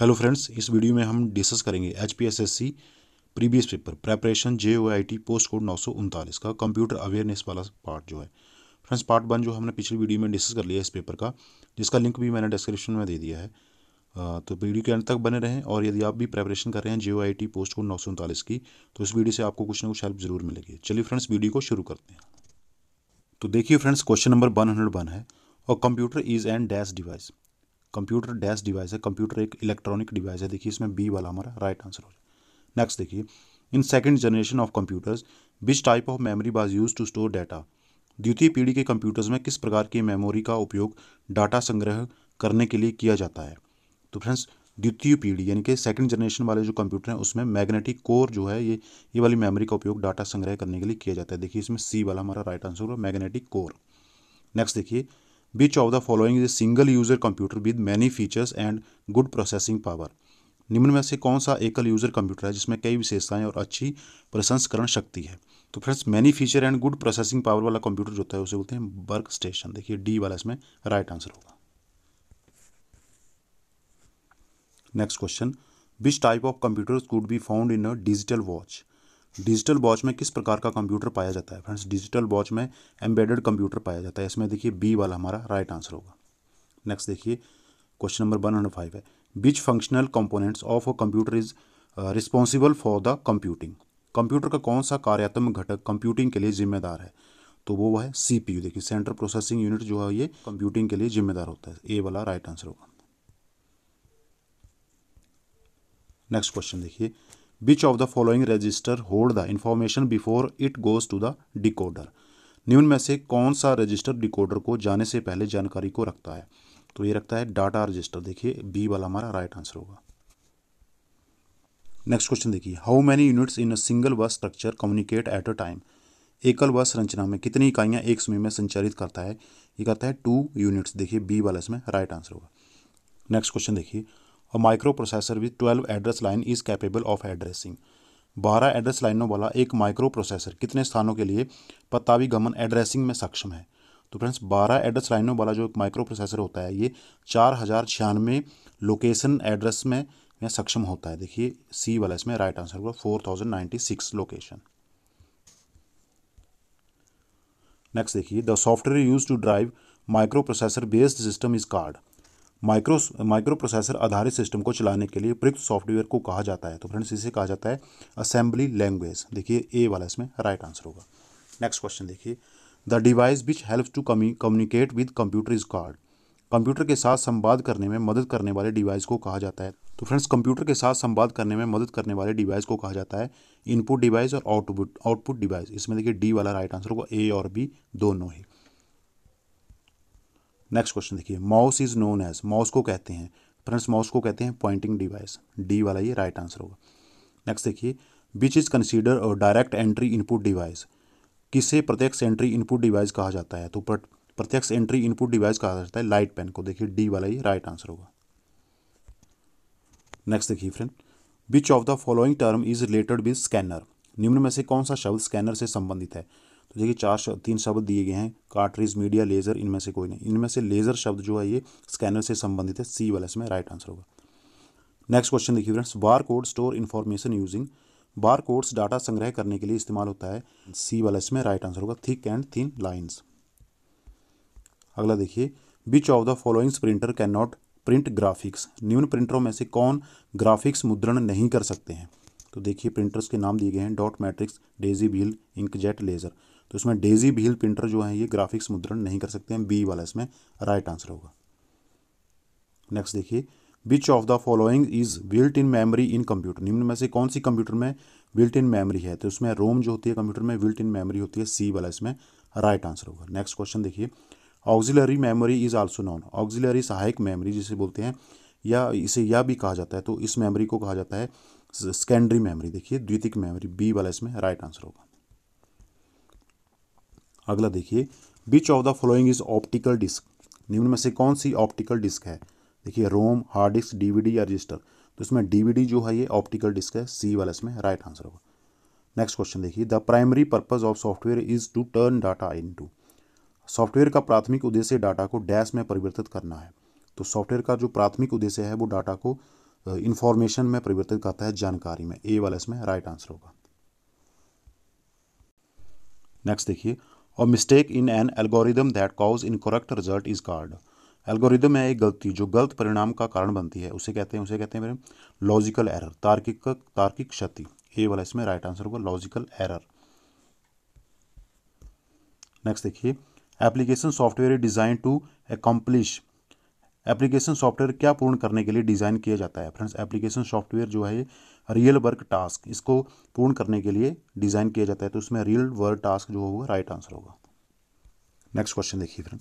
Hello friends इस video में हम डिस्कस करेंगे H P S S C previous paper preparation J O I T post code नौ सौ उनतालीस का कंप्यूटर अवेयरनेस वाला पार्ट जो है फ्रेंड्स पार्ट वन जो हमने पिछली वीडियो में डिस्कस कर लिया इस पेपर का जिसका लिंक भी मैंने डिस्क्रिप्शन में दे दिया है तो वीडियो के अंत तक बने रहें और यदि आप भी प्रेपरेशन कर रहे हैं J O I T post code नौ सौ उनतालीस की तो इस वीडियो से आपको कुछ ना कुछ हेल्प जरूर मिलेगी चलिए फ्रेंड्स वीडियो को शुरू करते हैं तो देखिए friends question number one hundred one है और computer is and dash device computer dash device है कंप्यूटर एक इलेक्ट्रॉनिक डिवाइस है देखिए इसमें बी वाला हमारा राइट आंसर हो जाए नेक्स्ट देखिए in second generation of computers which type of memory was used to store data द्वितीय पीढ़ी के कंप्यूटर्स में किस प्रकार की मेमोरी का उपयोग डाटा संग्रह करने के लिए किया जाता है तो फ्रेंड्स द्वितीय पीढ़ी यानी कि सेकंड जनरेशन वाले जो कंप्यूटर हैं उसमें मैग्नेटिक कोर जो है ये ये वाली मेमोरी का उपयोग डाटा संग्रह करने के लिए किया जाता है देखिए इसमें सी वाला हमारा राइट आंसर होगा मैग्नेटिक कोर नेक्स्ट देखिए Which of the following is a single user computer with many features and good processing power? निम्न में से कौन सा एकल यूजर कंप्यूटर है जिसमें कई विशेषताएं और अच्छी प्रसंस्करण शक्ति है तो friends many feature and good processing power वाला कंप्यूटर जो होता है उसे बोलते हैं वर्क स्टेशन देखिए डी वाला इसमें राइट आंसर होगा next question which type of computers could be found in a digital watch digital watch में किस प्रकार का कंप्यूटर पाया जाता है फ्रेंड्स डिजिटल वॉच में एम्बेडेड कंप्यूटर पाया जाता है इसमें देखिए बी वाला हमारा राइट आंसर होगा नेक्स्ट देखिए question number one hundred five है which functional components of a computer is responsible for the computing computer का कौन सा कार्यात्मक घटक कंप्यूटिंग के लिए जिम्मेदार है तो वो है सी पी यू देखिए सेंट्रल प्रोसेसिंग यूनिट जो है ये कंप्यूटिंग के लिए जिम्मेदार होता है ए वाला राइट आंसर होगा नेक्स्ट क्वेश्चन देखिए which of the following register hold the information before it goes to the decoder निम्न में से कौन सा रजिस्टर डिकोडर को जाने से पहले जानकारी को रखता है तो ये रखता है डाटा रजिस्टर देखिए बी वाला हमारा राइट आंसर होगा नेक्स्ट क्वेश्चन देखिए how many units in a single bus structure communicate at a time एकल बस संरचना में कितनी इकाइयाँ एक समय में संचालित करता है ये कहता है टू यूनिट्स देखिए बी वाला इसमें राइट आंसर होगा नेक्स्ट क्वेश्चन देखिए a microprocessor with twelve address line is capable of addressing बारह एड्रेस लाइनों वाला एक माइक्रो प्रोसेसर कितने स्थानों के लिए गमन एड्रेसिंग में सक्षम है तो फ्रेंड्स बारह एड्रेस लाइनों वाला जो एक माइक्रो प्रोसेसर होता है ये चार हज़ार छियानवे लोकेशन एड्रेस में या सक्षम होता है देखिए सी वाला इसमें राइट आंसर होगा four thousand ninety six location next देखिए the software use to drive microprocessor based system is called micro microprocessor आधारित सिस्टम को चलाने के लिए प्रयुक्त सॉफ्टवेयर को कहा जाता है तो फ्रेंड्स इसे कहा जाता है असेंबली लैंग्वेज देखिए ए वाला इसमें राइट आंसर होगा नेक्स्ट क्वेश्चन देखिए the device which help to communicate with computer is called computer के साथ संवाद करने में मदद करने वाले डिवाइस को कहा जाता है तो फ्रेंड्स कंप्यूटर के साथ संवाद करने में मदद करने वाले डिवाइस को कहा जाता है इनपुट डिवाइस और आउटपुट आउटपुट डिवाइस इसमें देखिए डी वाला राइट आंसर होगा ए और बी दोनों ही नेक्स्ट क्वेश्चन देखिए mouse is known as mouse को कहते हैं फ्रेंड्स माउस को कहते हैं पॉइंटिंग डिवाइस डी वाला ये राइट आंसर होगा नेक्स्ट देखिए विच इज़ कंसिडर और डायरेक्ट एंट्री इनपुट डिवाइस किसे प्रत्यक्ष एंट्री इनपुट डिवाइस कहा जाता है तो प्रत्यक्ष एंट्री इनपुट डिवाइस कहा जाता है लाइट पेन को देखिए डी वाला ये राइट आंसर होगा नेक्स्ट देखिए friend which of the following term is related with scanner निम्न में से कौन सा शब्द स्कैनर से संबंधित है तो देखिए चार शब्द तीन शब्द दिए गए हैं कार्टरीज मीडिया लेज़र इनमें से कोई नहीं इनमें से लेज़र शब्द जो है ये स्कैनर से संबंधित है सी वाला इसमें राइट आंसर होगा नेक्स्ट क्वेश्चन देखिए friends bar code store information using bar codes data संग्रह करने के लिए इस्तेमाल होता है सी वाला इसमें राइट आंसर होगा थिक एंड थिन लाइन्स अगला देखिए which of the followings printer can not print graphics न्यून प्रिंटरों में से कौन ग्राफिक्स मुद्रण नहीं कर सकते हैं तो देखिए प्रिंटर्स के नाम दिए गए हैं dot matrix daisy wheel inkjet laser तो इसमें डेजी भील प्रिंटर जो है ये ग्राफिक्स मुद्रण नहीं कर सकते हैं बी वाला इसमें राइट आंसर होगा नेक्स्ट देखिए which of the following is built in memory in computer निम्न में से कौन सी कंप्यूटर में बिल्ट इन मेमोरी है तो उसमें रोम जो होती है कंप्यूटर में बिल्ट इन मेमोरी होती है सी वाला इसमें राइट आंसर होगा नेक्स्ट क्वेश्चन देखिए auxiliary memory is also known auxiliary सहायक मेमोरी जिसे बोलते हैं या इसे या भी कहा जाता है तो इस मेमोरी को कहा जाता है सेकेंडरी मेमोरी देखिए द्वितीय मेमोरी बी वाला इसमें राइट आंसर होगा अगला देखिए which of the following is optical disk निम्न में से कौन सी ऑप्टिकल डिस्क है देखिए रोम हार्ड डिस्क डीवीडी या रजिस्टर तो इसमें डीवीडी जो है ये ऑप्टिकल डिस्क है सी वाला इसमें राइट आंसर होगा नेक्स्ट क्वेश्चन देखिए the primary purpose of software is to turn data in software का प्राथमिक उद्देश्य डाटा को डैश में परिवर्तित करना है तो सॉफ्टवेयर का जो प्राथमिक उद्देश्य है वो डाटा को इन्फॉर्मेशन में परिवर्तित करता है जानकारी में ए वाला इसमें राइट आंसर होगा नेक्स्ट देखिए a mistake in an algorithm that cause incorrect result is called algorithm है एक गलती जो गलत परिणाम का कारण बनती है उसे कहते हैं उसे कहते हैं मेरे लॉजिकल एरर तार्किक तार्किक क्षति ये वाला इसमें राइट आंसर होगा लॉजिकल एरर नेक्स्ट देखिए application software is design to accomplish application software क्या पूर्ण करने के लिए डिज़ाइन किया जाता है फ्रेंड्स एप्लीकेशन सॉफ्टवेयर जो है रियल वर्क टास्क इसको पूर्ण करने के लिए डिज़ाइन किया जाता है तो उसमें रियल वर्क टास्क जो होगा राइट आंसर होगा नेक्स्ट क्वेश्चन देखिए friend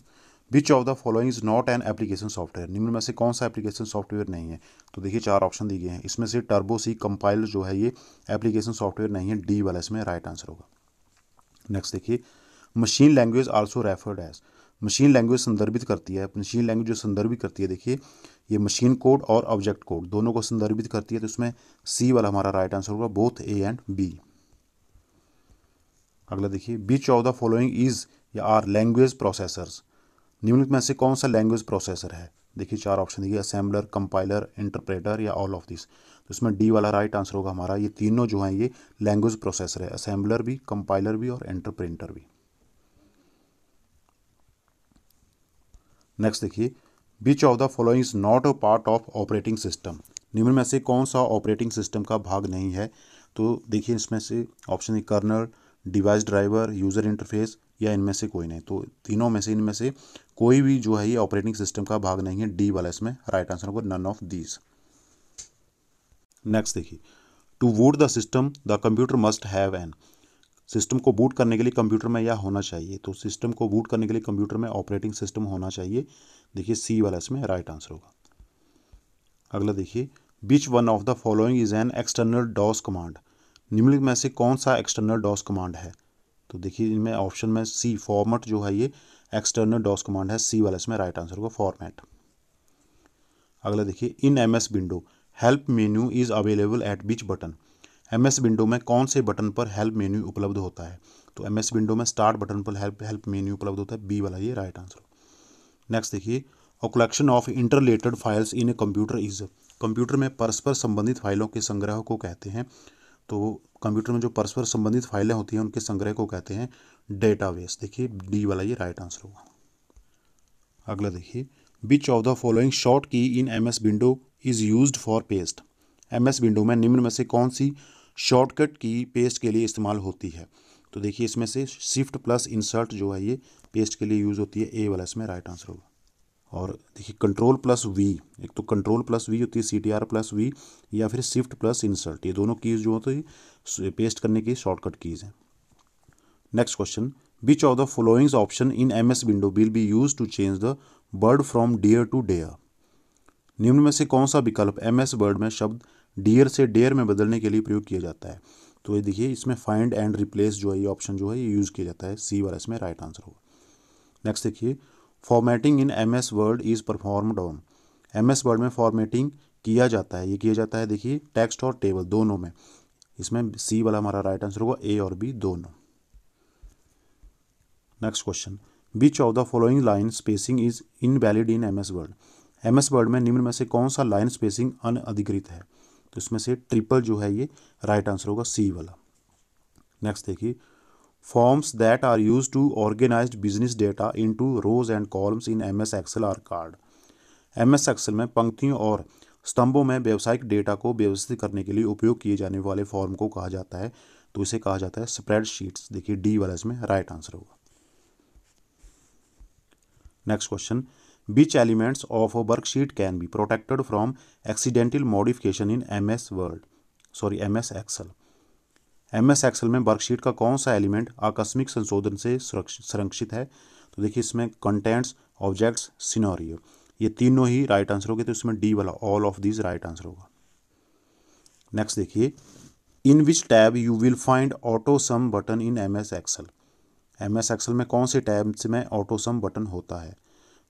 which of the following is not an application software निम्न में से कौन सा एप्लीकेशन सॉफ्टवेयर नहीं है तो देखिए चार ऑप्शन दिए गए हैं इसमें से टर्बो सी कंपाइल जो है ये एप्लीकेशन सॉफ्टवेयर नहीं है डी वाला इसमें राइट आंसर होगा नेक्स्ट देखिए machine language also referred as machine language संदर्भित करती है मशीन लैंग्वेज जो संदर्भित करती है देखिए ये मशीन कोड और ऑब्जेक्ट कोड दोनों को संदर्भित करती है तो इसमें सी वाला हमारा राइट आंसर होगा बोथ ए एंड बी अगला देखिए which of the following is या आर लैंग्वेज प्रोसेसर्स निम्नलिखित में से कौन सा लैंग्वेज प्रोसेसर है देखिए चार ऑप्शन देखिए असेंबलर कंपाइलर इंटरप्रेटर या ऑल ऑफ दिस तो इसमें डी वाला राइट आंसर होगा हमारा ये तीनों जो हैं ये लैंग्वेज प्रोसेसर है असेंबलर भी कंपाइलर भी और इंटरप्रिंटर भी नेक्स्ट देखिए which of the following is not a part of operating system निम्न में से कौन सा ऑपरेटिंग सिस्टम का भाग नहीं है तो देखिए इसमें से ऑप्शन है kernel device driver user interface या इनमें से कोई नहीं तो तीनों में से इनमें से कोई भी जो है ये ऑपरेटिंग सिस्टम का भाग नहीं है डी वाला इसमें राइट आंसर होगा नन ऑफ दीज नेक्स्ट देखिए to boot the system the computer must have an system को बूट करने के लिए कंप्यूटर में यह होना चाहिए तो सिस्टम को बूट करने के लिए कंप्यूटर में ऑपरेटिंग सिस्टम होना चाहिए देखिए सी वाला इसमें राइट आंसर होगा अगला देखिए which one of the following is an external DOS command निम्नलिखित में से कौन सा एक्सटर्नल डॉस कमांड है तो देखिए इनमें ऑप्शन में सी फॉर्मेट जो है ये एक्सटर्नल डॉस कमांड है सी वाला इसमें राइट आंसर होगा फॉर्मेट अगला देखिए in M S window help menu is available at which button M S window में कौन से बटन पर हेल्प मेन्यू उपलब्ध होता है तो एम एस विंडो में स्टार्ट बटन पर हेल्प हेल्प मेन्यू उपलब्ध होता है बी वाला ये राइट आंसर नेक्स्ट देखिए a collection of interrelated files in a computer is computer में परस्पर संबंधित फाइलों के संग्रह को कहते हैं तो कंप्यूटर में जो परस्पर संबंधित फाइलें होती हैं उनके संग्रह को कहते हैं डेटाबेस देखिए डी वाला ये राइट आंसर होगा अगला देखिए which of the following short key in M S window is use for paste M S window में निम्न में से कौन सी शॉर्टकट की पेस्ट के लिए इस्तेमाल होती है तो देखिए इसमें से शिफ्ट प्लस इंसर्ट जो है ये पेस्ट के लिए यूज़ होती है ए वाला इसमें राइट आंसर होगा और देखिए कंट्रोल प्लस वी एक तो कंट्रोल प्लस वी होती है C T R plus V या फिर शिफ्ट प्लस इंसर्ट ये दोनों कीज़ जो होती है पेस्ट करने की शॉर्टकट कीज़ हैं next question which of the followings option in M S window will be use to change the bird from dare to dare निम्न में से कौन सा विकल्प एम एस वर्ड में शब्द डियर से डेयर में बदलने के लिए प्रयोग किया जाता है तो ये देखिए इसमें फाइंड एंड रिप्लेस जो है ये ऑप्शन जो है ये यूज़ किया जाता है सी वाला इसमें राइट आंसर होगा नेक्स्ट देखिए formatting in M S word is perform on M S word में फॉर्मेटिंग किया जाता है ये किया जाता है देखिए टेक्स्ट और टेबल दोनों में इसमें सी वाला हमारा राइट आंसर होगा ए और बी दोनों next question which of the following line spacing is invalid in M S word M S word में निम्न में से कौन सा लाइन स्पेसिंग अनअधिकृत है तो इसमें से ट्रिपल जो है ये राइट आंसर होगा सी वाला नेक्स्ट देखिए forms that are use to organise business data into rows and columns in M S excel are called M S excel में पंक्तियों और स्तंभों में व्यावसायिक डेटा को व्यवस्थित करने के लिए उपयोग किए जाने वाले फॉर्म को कहा जाता है तो इसे कहा जाता है स्प्रेडशीट्स देखिए डी वाला इसमें राइट आंसर होगा next question which elements of a worksheet can be protected from accidental modification in ms word sorry M S excel M S excel में वर्कशीट का कौन सा एलिमेंट आकस्मिक संशोधन से संरक्षित है तो देखिए इसमें कंटेंट्स ऑब्जेक्ट्स सिनोरियो ये तीनों ही राइट आंसर हो गए तो इसमें डी वाला all of these right answer होगा नेक्स्ट देखिए in which tab you will find auto sum button in M S excel M S excel में कौन से टैब में ऑटो सम बटन होता है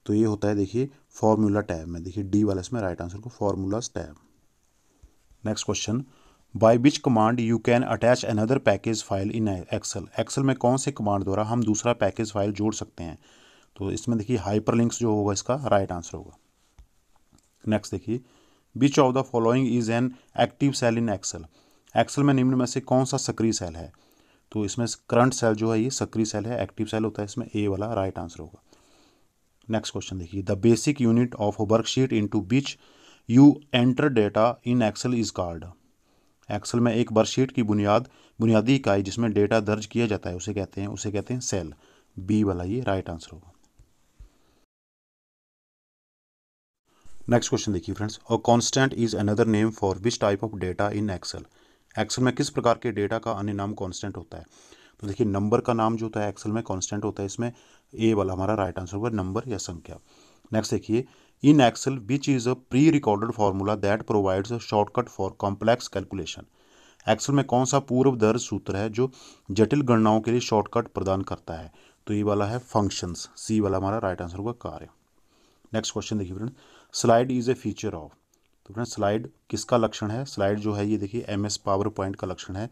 तो ये होता है देखिए फॉर्मूला टैब में देखिए डी वाला इसमें राइट आंसर को formulas tab next question by which command you can attach another package file in excel excel में कौन से कमांड द्वारा हम दूसरा पैकेज फाइल जोड़ सकते हैं तो इसमें देखिए हाइपर लिंक्स जो होगा इसका राइट आंसर होगा नेक्स्ट देखिए which of the following is an active cell in excel excel में निम्न में से कौन सा सक्रिय सेल है तो इसमें करंट सेल जो है ये सक्रिय सेल है एक्टिव सेल होता है इसमें ए वाला राइट आंसर होगा नेक्स्ट क्वेश्चन देखिए the basic unit of worksheet into which you enter data in excel is called excel में एक वर्कशीट की बुनियाद बुनियादी इकाई जिसमें डेटा दर्ज किया जाता है उसे कहते हैं उसे कहते हैं सेल बी वाला ये राइट आंसर होगा नेक्स्ट क्वेश्चन देखिए फ्रेंड्स और constant is another name for which type of data in excel excel में किस प्रकार के डेटा का अन्य नाम कॉन्स्टेंट होता है तो देखिए नंबर का नाम जो होता है एक्सेल में कॉन्स्टेंट होता है इसमें ए वाला हमारा राइट आंसर होगा नंबर या संख्या नेक्स्ट देखिए in excel which is a pre recorded formula that provides a shortcut for complex calculation excel में कौन सा पूर्व दर सूत्र है जो जटिल गणनाओं के लिए शॉर्टकट प्रदान करता है तो ये वाला है फंक्शंस सी वाला हमारा राइट आंसर होगा कार्य नेक्स्ट क्वेश्चन देखिए friend slide is a feature of तो फ्रेंड स्लाइड किसका लक्षण है स्लाइड जो है ये देखिए एम एस पावर पॉइंट का लक्षण है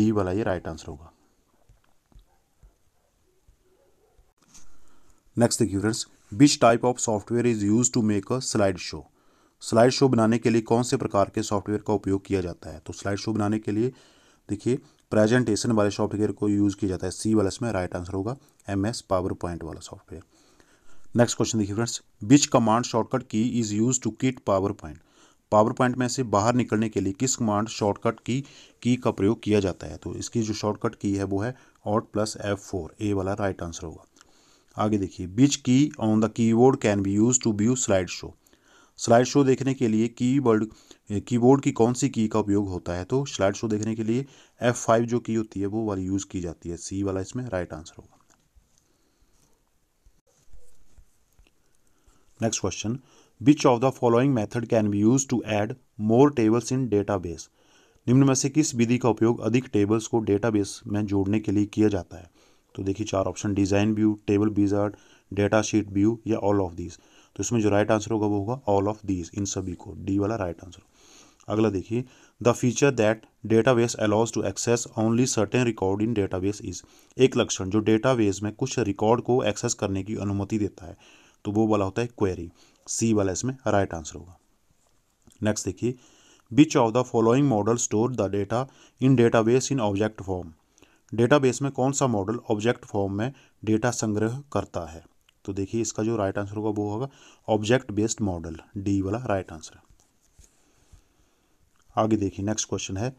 डी वाला ये राइट आंसर होगा नेक्स्ट देखिए friends which type of software is use to make a slide show slide show बनाने के लिए कौन से प्रकार के सॉफ्टवेयर का उपयोग किया जाता है तो स्लाइड शो बनाने के लिए देखिए प्रेजेंटेशन वाले सॉफ्टवेयर को यूज़ किया जाता है सी वाला इसमें राइट आंसर होगा एम एस पावर पॉइंट वाला सॉफ्टवेयर नेक्स्ट क्वेश्चन देखिए friends which command shortcut key is use to quit power point power point में से बाहर निकलने के लिए किस कमांड शॉर्टकट की की का प्रयोग किया जाता है तो इसकी जो शॉर्टकट की है वो है alt plus F four A वाला राइट आंसर होगा आगे देखिए which key on the keyboard can be use to view slide show slide show देखने के लिए कीबोर्ड कीबोर्ड की कौन सी की का उपयोग होता है तो स्लाइड शो देखने के लिए एफ फाइव जो की होती है वो वाली यूज़ की जाती है सी वाला इसमें राइट आंसर होगा next question which of the following method can be use to add more tables in database निम्न में से किस विधि का उपयोग अधिक टेबल्स को डेटाबेस में जोड़ने के लिए किया जाता है तो देखिए चार option design view table wizard data sheet view या ऑल ऑफ दीज तो इसमें जो राइट आंसर होगा वो होगा ऑल ऑफ दीज इन सभी को डी वाला राइट आंसर अगला देखिए the feature that base allows to access only certain record in data base is एक लक्षण जो डेटा बेस में कुछ रिकॉर्ड को एक्सेस करने की अनुमति देता है तो वो वाला होता है क्वेरी सी वाला इसमें राइट आंसर होगा नेक्स्ट देखिए which of the following model store the data in data base in object form database में कौन सा मॉडल ऑब्जेक्ट फॉर्म में डेटा संग्रह करता है तो देखिए इसका जो राइट आंसर होगा वो होगा ऑब्जेक्ट बेस्ड मॉडल डी वाला राइट आंसर आगे देखिए नेक्स्ट क्वेश्चन है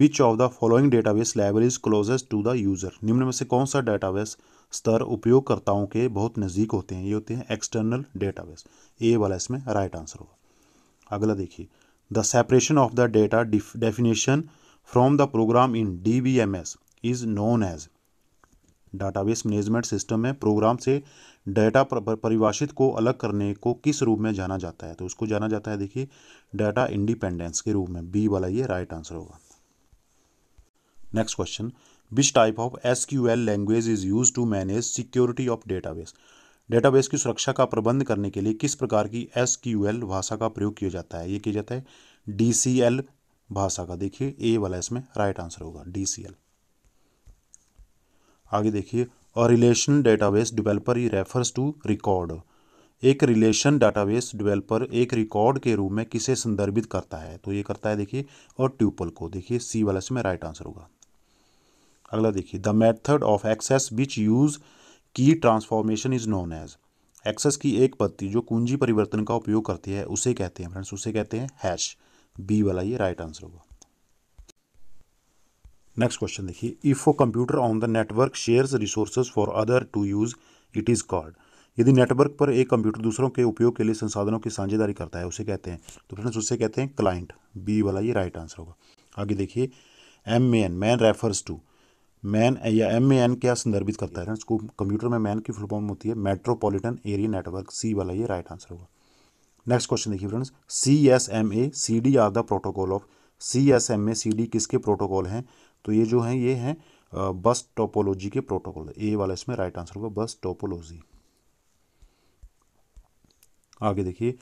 which of the following database libraries closest to the user निम्न में से कौन सा डेटाबेस स्तर उपयोगकर्ताओं के बहुत नज़दीक होते हैं ये होते हैं एक्सटर्नल डेटाबेस ए वाला इसमें राइट आंसर होगा अगला देखिए the separation of the data definition from the program in D B M S is known as database management system में प्रोग्राम से डाटा परिभाषित को अलग करने को किस रूप में जाना जाता है तो उसको जाना जाता है देखिए डाटा इंडिपेंडेंस के रूप में बी वाला ये राइट आंसर होगा next question which type of S Q L language is use to manage security of database database की सुरक्षा का प्रबंध करने के लिए किस प्रकार की एस क्यू एल भाषा का प्रयोग किया जाता है ये किया जाता है डी सी एल भाषा का देखिए ए वाला इसमें राइट आंसर होगा डी सी एल आगे देखिए a relation database developer refers to record एक रिलेशन डाटाबेस डेवलपर एक रिकॉर्ड के रूप में किसे संदर्भित करता है तो ये करता है देखिए और ट्यूपल को देखिए सी वाला इसमें राइट आंसर होगा अगला देखिए the method of access which use key transformation is known as access key एक पत्ती जो कुंजी परिवर्तन का उपयोग करती है उसे कहते हैं फ्रेंड्स उसे कहते हैं हैश बी वाला ये राइट आंसर होगा नेक्स्ट क्वेश्चन देखिए if a computer on the network shares resources for other to use it is called यदि नेटवर्क पर एक कंप्यूटर दूसरों के उपयोग के लिए संसाधनों की साझेदारी करता है उसे कहते हैं तो फ्रेंड्स उसे कहते हैं क्लाइंट बी वाला ये राइट आंसर होगा आगे देखिए M A N man refers to man या एम ए एन क्या संदर्भित करता है उसको कंप्यूटर में मैन की फुल फॉर्म होती है मेट्रोपॉलिटन एरिया नेटवर्क सी वाला ये राइट आंसर होगा नेक्स्ट क्वेश्चन देखिए friends C S M A C D R the protocol of C S M A C D किसके प्रोटोकॉल हैं तो ये जो है ये हैं बस टोपोलॉजी के प्रोटोकॉल ए वाला इसमें राइट आंसर होगा बस टोपोलॉजी आगे देखिए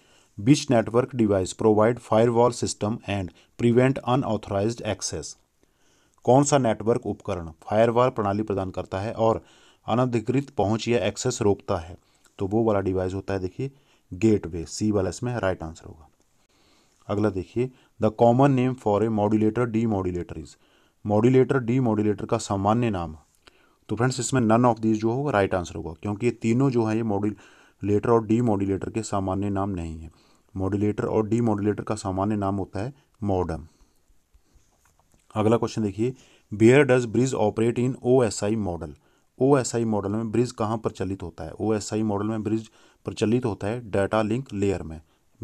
which network device provide firewall system and prevent unauthorized access कौन सा नेटवर्क उपकरण फायरवॉल प्रणाली प्रदान करता है और अनधिकृत पहुंच या एक्सेस रोकता है तो वो वाला डिवाइस होता है देखिए गेटवे सी वाला इसमें राइट आंसर होगा अगला देखिए the common name for a modulator demodulator is modulator demodulator का सामान्य नाम तो फ्रेंड्स इसमें नन ऑफ दीज जो होगा राइट आंसर होगा क्योंकि ये तीनों जो है ये मॉड्यूलेटर और डी मॉड्यूलेटर के सामान्य नाम नहीं है मॉड्यूलेटर और डी मॉड्यूलेटर का सामान्य नाम होता है मॉडम अगला क्वेश्चन देखिए where does bridge operate in O S I model O S I model में ब्रिज कहाँ प्रचलित होता है ओ एस आई मॉडल में ब्रिज प्रचलित होता है डाटा लिंक लेयर में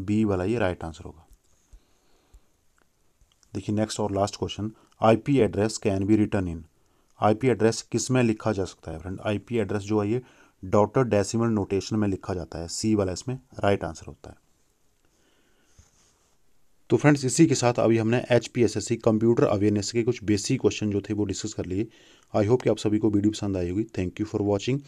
बी वाला ये राइट आंसर होगा देखिए नेक्स्ट और last question IP address can be written in IP address किस में लिखा जा सकता है फ्रेंड आईपी एड्रेस जो है ये डॉटर डेसिमल नोटेशन में लिखा जाता है सी वाला इसमें राइट आंसर होता है तो फ्रेंड्स इसी के साथ अभी हमने एच कंप्यूटर अवेयरनेस के कुछ बेसिक क्वेश्चन जो थे वो डिस्कस कर लिए आई होप कि आप सभी को वीडियो पसंद आई होगी थैंक यू फॉर वॉचिंग